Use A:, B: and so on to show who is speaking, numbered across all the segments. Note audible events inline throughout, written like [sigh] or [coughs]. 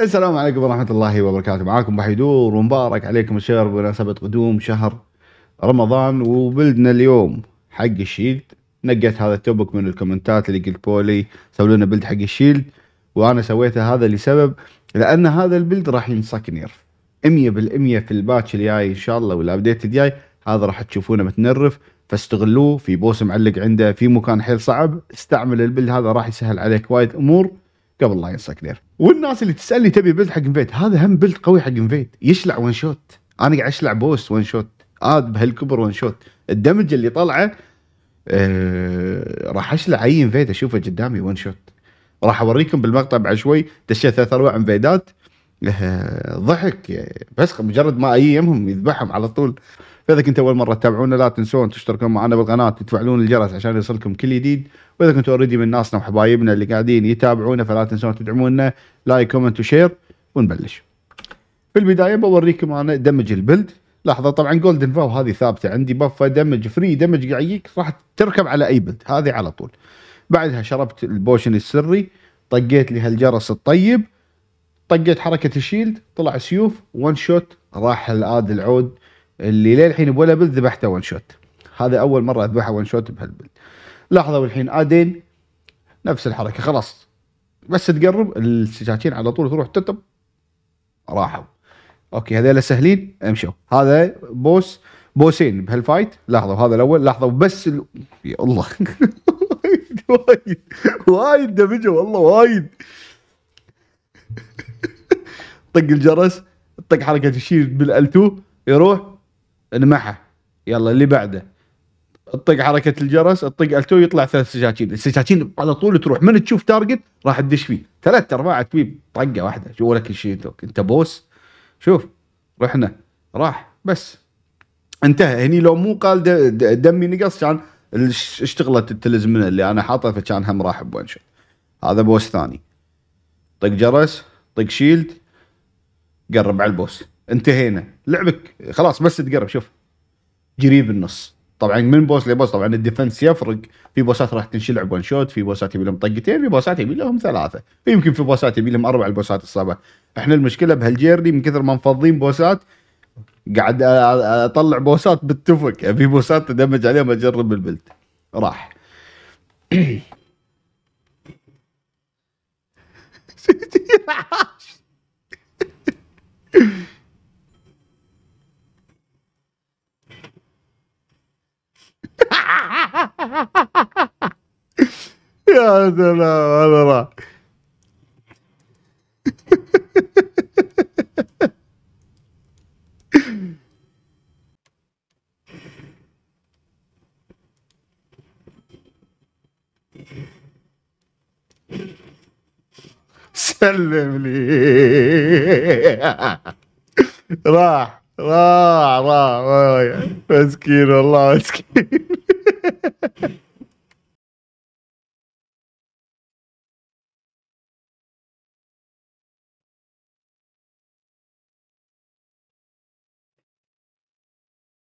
A: السلام عليكم ورحمة الله وبركاته معاكم بحيدور ومبارك عليكم الشهر بمناسبة قدوم شهر رمضان وبلدنا اليوم حق الشيلد نقيت هذا التوبك من الكومنتات اللي قلت بولي سووا لنا بلد حق الشيلد وانا سويته هذا لسبب لان هذا البلد راح ينصك نيرف 100% في الباتش الجاي ان شاء الله والابديت الجاي هذا راح تشوفونه متنرف فاستغلوه في بوس معلق عنده في مكان حيل صعب استعمل البلد هذا راح يسهل عليك وايد امور قبل لا ينسى دير والناس اللي تسالني تبي بلد حق انفيت هذا هم بلد قوي حق انفيت يشلع ون شوت انا قاعد اشلع بوس ون شوت عاد بهالكبر ون شوت الدمج اللي طلعه آه راح اشلع اي انفيت اشوفه قدامي ون شوت راح اوريكم بالمقطع بعد شوي دشيت ثلاث ارباع انفيدات آه، ضحك بس مجرد ما اي يمهم يذبحهم على طول فاذا كنت اول مره تتابعونا لا تنسون تشتركون معنا بالقناه تفعلون الجرس عشان يصلكم كل جديد واذا كنتوا اوريدي من ناسنا وحبايبنا اللي قاعدين يتابعونا فلا تنسون تدعمونا لايك كومنت وشير ونبلش في البدايه بوريكم انا دمج البلد لحظه طبعا جولدن فاو هذه ثابته عندي بفه دمج فري دمج قاعيك راح تركب على اي بلد هذه على طول بعدها شربت البوشن السري طقيت لي هالجرس الطيب طقيت حركه الشيلد طلع سيوف وان شوت راح الاد العود اللي للحين بولا بل ذبحته ون شوت هذا اول مره اذبحه ون شوت بهالبل لاحظوا الحين ادين نفس الحركه خلاص بس تقرب السكاكين على طول تروح تتب راحوا اوكي هذول سهلين امشوا هذا بوس بوسين بهالفايت لاحظوا هذا الاول لاحظوا بس ال... يا الله [laughs] وايد وايد وايد دمجه والله وايد طق الجرس طق حركه الشيل بالالتو يروح انمحى يلا اللي بعده اطق حركه الجرس ال التو يطلع ثلاث سجاجين السجاجين على طول تروح من تشوف تارجت راح تدش فيه ثلاث ارباع تبيب طقه واحده شو لك شيء انت بوس شوف رحنا راح بس انتهى هني لو مو قال دمي نقص كان اشتغلت التلزمنه اللي انا حاطه فكان هم راح بوان شوت هذا بوس ثاني طق جرس طق شيلد قرب على البوس انتهينا لعبك خلاص بس تقرب شوف قريب النص طبعا من بوس لبوس طبعا الديفنس يفرق في بوسات راح تنشلع ون شوت في بوسات يبي لهم طقتين في بوسات يبي لهم ثلاثه يمكن في بوسات يبي لهم اربع البوسات الصعبه احنا المشكله بهالجيرني من كثر ما مفضين بوسات قاعد اطلع بوسات بالتفك ابي يعني بوسات تدمج عليهم اجرب البلد راح [laughs] سلم لي راح راح راح مسكين والله مسكين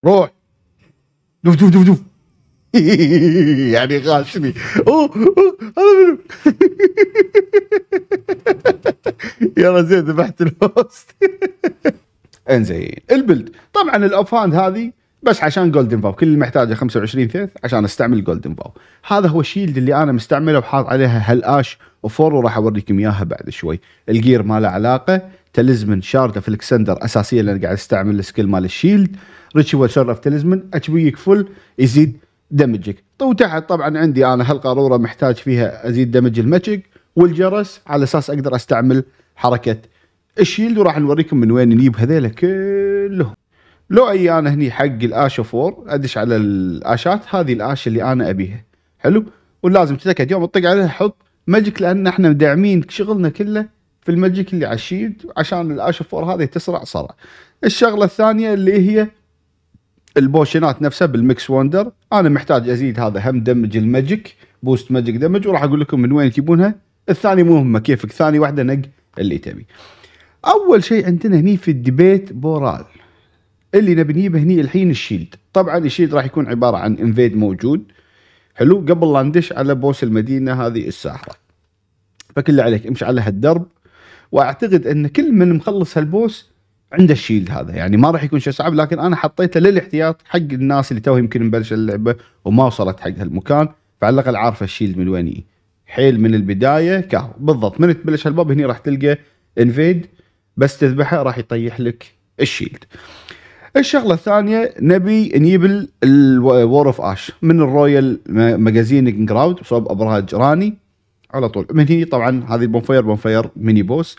A: روح دوف دوف دوف دوف [laughs] يعني غاشني اوه هذا منو [laughs] يلا زين ذبحت الهوست [laughs] انزين البلد طبعا الابفاند هذه بس عشان جولدن فاو كل اللي محتاجه 25 ثيث عشان استعمل جولدن فاو هذا هو الشيلد اللي انا مستعمله وحاط عليها هالاش وفور وراح اوريكم اياها بعد شوي الجير ما له علاقه تلزمن شارده في الكسندر اساسيه لان قاعد استعمل السكيل مال الشيلد ريتشوال شارل اوف تلزمن اتشبيك فل يزيد دمجك طو تحت طبعا عندي انا هالقاروره محتاج فيها ازيد دمج الماجيك والجرس على اساس اقدر استعمل حركه الشيلد وراح نوريكم من وين نجيب هذيلا كلهم لو اي انا هني حق الاش اوف وور ادش على الاشات هذه الاش اللي انا ابيها حلو ولازم تتاكد يوم تطق عليها حط ماجيك لان احنا مدعمين شغلنا كله في الماجيك اللي على الشيلد عشان الاش اوف وور هذه تسرع صرع الشغله الثانيه اللي هي البوشنات نفسها بالميكس وندر انا محتاج ازيد هذا هم دمج الماجيك بوست ماجيك دمج وراح اقول لكم من وين تجيبونها الثاني مو مهمه كيفك ثاني واحده نق اللي تبي اول شيء عندنا هني في الديبيت بورال اللي نبي نجيبه هني الحين الشيلد طبعا الشيلد راح يكون عباره عن انفيد موجود حلو قبل لا ندش على بوس المدينه هذه الساحره فكل اللي عليك امشي على هالدرب واعتقد ان كل من مخلص هالبوس عنده الشيلد هذا يعني ما راح يكون شيء صعب لكن انا حطيته للاحتياط حق الناس اللي تو يمكن مبلش اللعبه وما وصلت حق هالمكان فعلى الاقل عارفه الشيلد من وين حيل من البدايه كهو بالضبط من تبلش هالباب هني راح تلقى انفيد بس تذبحه راح يطيح لك الشيلد الشغله الثانيه نبي نجيب الور اوف اش من الرويال ماجازين جراود صوب ابراج راني على طول من هنا طبعا هذه البونفاير بونفاير ميني بوس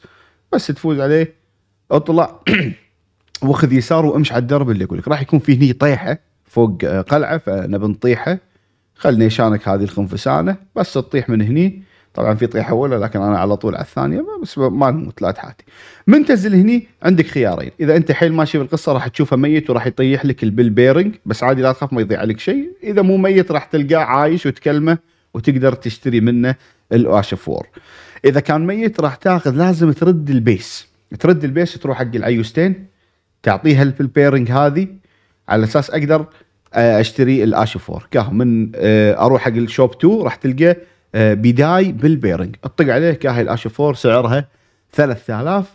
A: بس تفوز عليه اطلع [coughs] وخذ يسار وامشي على الدرب اللي اقول لك راح يكون في هني طيحه فوق آه، قلعه فنبي نطيحه خلني شانك هذه الخنفسانه بس تطيح من هني طبعا في طيحه اولى لكن انا على طول على الثانيه بس ما نموت لا تحاتي من تنزل هني عندك خيارين اذا انت حيل ماشي بالقصه راح تشوفه ميت وراح يطيح لك البل بيرنج بس عادي لا تخاف ما يضيع لك شيء اذا مو ميت راح تلقاه عايش وتكلمه وتقدر تشتري منه الاشفور اذا كان ميت راح تاخذ لازم ترد البيس ترد البيس تروح حق الايوستين تعطيها البيرنج هذه على اساس اقدر آه، اشتري الاش 4 كاه من آه، اروح حق الشوب 2 راح تلقى آه، بداي بالبيرنج اطق عليه كاه الاش 4 سعرها 3000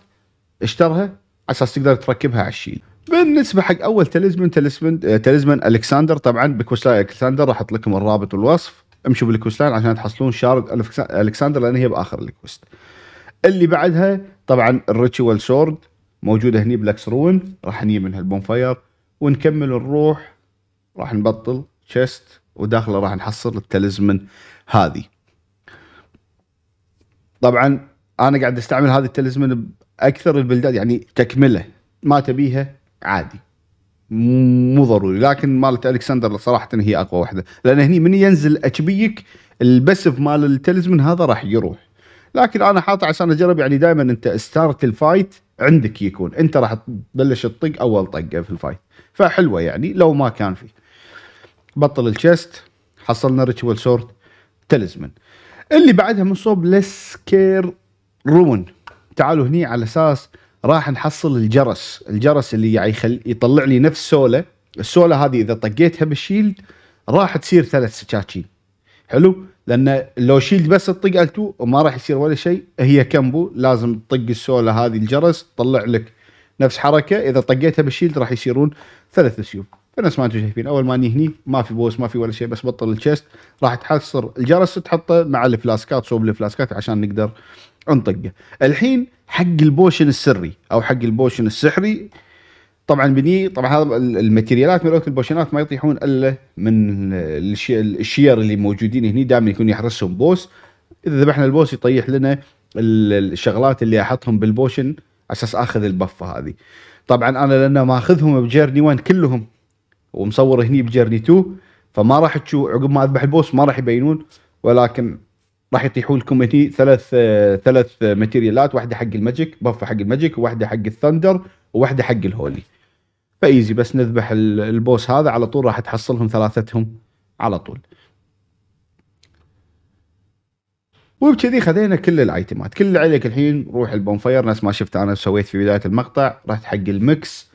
A: اشترها على اساس تقدر تركبها على الشيل بالنسبه حق اول تلزمن تلزمن تلزمن الكسندر طبعا بكوست الكسندر راح احط لكم الرابط والوصف امشوا بالكوست لاين عشان تحصلون شارد الكسندر لان هي باخر الكوست اللي بعدها طبعا الريتشوال سورد موجوده هني بلاكس روين راح نجيب منها البونفاير ونكمل نروح راح نبطل تشيست وداخله راح نحصل التلزمن هذه طبعا انا قاعد استعمل هذه التلزمن باكثر البلدات يعني تكمله ما تبيها عادي مو ضروري لكن مالت الكسندر صراحه هي اقوى واحده لان هني من ينزل اتشبيك البسف مال التلزمن هذا راح يروح لكن انا حاطه عشان اجرب يعني دائما انت ستارت الفايت عندك يكون انت راح تبلش تطق اول طقه في الفايت فحلوه يعني لو ما كان في بطل الشيست حصلنا ريتشوال سورد تلزمن اللي بعدها من صوب لسكير رون تعالوا هني على اساس راح نحصل الجرس الجرس اللي يعني يخل... يطلع لي نفس سوله السوله هذه اذا طقيتها بالشيلد راح تصير ثلاث سكاكين حلو لان لو شيلد بس تطق ال2 وما راح يصير ولا شيء هي كمبو لازم تطق السوله هذه الجرس تطلع لك نفس حركه اذا طقيتها بالشيلد راح يصيرون ثلاث سيوف فنفس ما انتم شايفين اول ما هني ما في بوس ما في ولا شيء بس بطل الشيست راح تحصر الجرس تحطه مع الفلاسكات صوب الفلاسكات عشان نقدر نطقه الحين حق البوشن السري او حق البوشن السحري طبعا بني طبعا هذا الماتيريالات مالت البوشنات ما يطيحون الا من الشير اللي موجودين هني دائما يكون يحرسهم بوس اذا ذبحنا البوس يطيح لنا الشغلات اللي احطهم بالبوشن على اساس اخذ البفه هذه طبعا انا لان ماخذهم اخذهم بجيرني 1 كلهم ومصور هني بجيرني 2 فما راح تشوف عقب ما اذبح البوس ما راح يبينون ولكن راح يطيحوا لكم هني ثلاث ثلاث ماتيريالات واحده حق الماجيك بفه حق الماجيك وواحده حق الثندر وواحده حق الهولي فايزي بس نذبح البوس هذا على طول راح تحصلهم ثلاثتهم على طول وبكذي خذينا كل الايتمات كل اللي عليك الحين روح البونفاير نفس ما شفت انا سويت في بدايه المقطع رحت حق المكس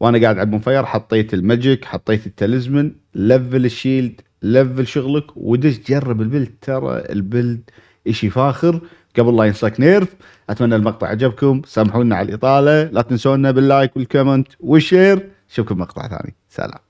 A: وانا قاعد على البونفاير حطيت الماجيك حطيت التلزمن لفل الشيلد لفل شغلك ودش جرب البلد ترى البلد اشي فاخر قبل لا ينسلك نيرف اتمنى المقطع عجبكم سامحونا على الاطاله لا تنسونا باللايك والكومنت والشير نشوفكم مقطع ثاني سلام